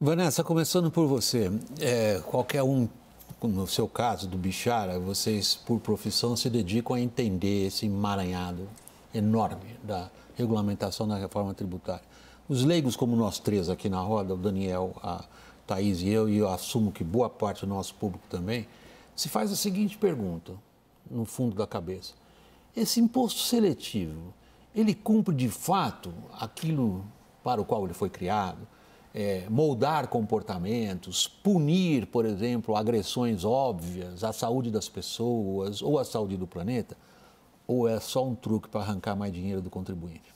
Vanessa, começando por você, é, qualquer um, no seu caso do Bichara, vocês por profissão se dedicam a entender esse emaranhado enorme da regulamentação da reforma tributária. Os leigos, como nós três aqui na roda, o Daniel, a Thaís e eu, e eu assumo que boa parte do nosso público também, se faz a seguinte pergunta, no fundo da cabeça: esse imposto seletivo, ele cumpre de fato aquilo para o qual ele foi criado? é, moldar comportamentos, punir, por exemplo, agressões óbvias à saúde das pessoas ou à saúde do planeta? Ou é só um truque para arrancar mais dinheiro do contribuinte?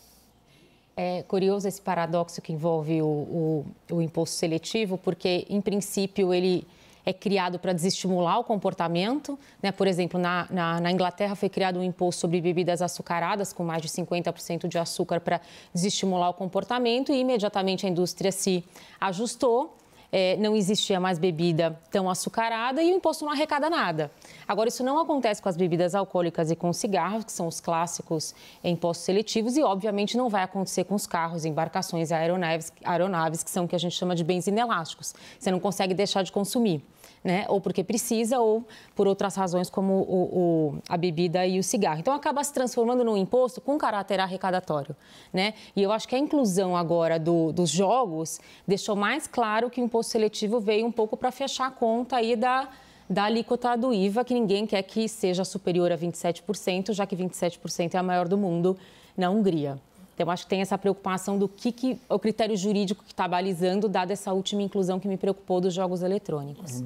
É curioso esse paradoxo que envolve o, o, o imposto seletivo, porque, em princípio, ele é criado para desestimular o comportamento. Né? Por exemplo, na, na, na, Inglaterra foi criado um imposto sobre bebidas açucaradas com mais de 50% de açúcar para desestimular o comportamento e imediatamente a indústria se ajustou. É, não existia mais bebida tão açucarada e o imposto não arrecada nada. Agora, isso não acontece com as bebidas alcoólicas e com cigarros, que são os clássicos em seletivos, e obviamente não vai acontecer com os carros, embarcações, aeronaves, aeronaves que são o que a gente chama de bens inelásticos. Você não consegue deixar de consumir. Né? Ou porque precisa, ou por outras razões, como o, o, a bebida e o cigarro. Então, acaba se transformando num imposto com caráter arrecadatório, né? E eu acho que a inclusão agora do, dos jogos deixou mais claro que o imposto seletivo veio um pouco para fechar a conta aí da, da alíquota do IVA, que ninguém quer que seja superior a 27%, já que 27% é a maior do mundo na Hungria. Então, acho que tem essa preocupação do que, que é o critério jurídico que está balizando, dada essa última inclusão que me preocupou dos jogos eletrônicos.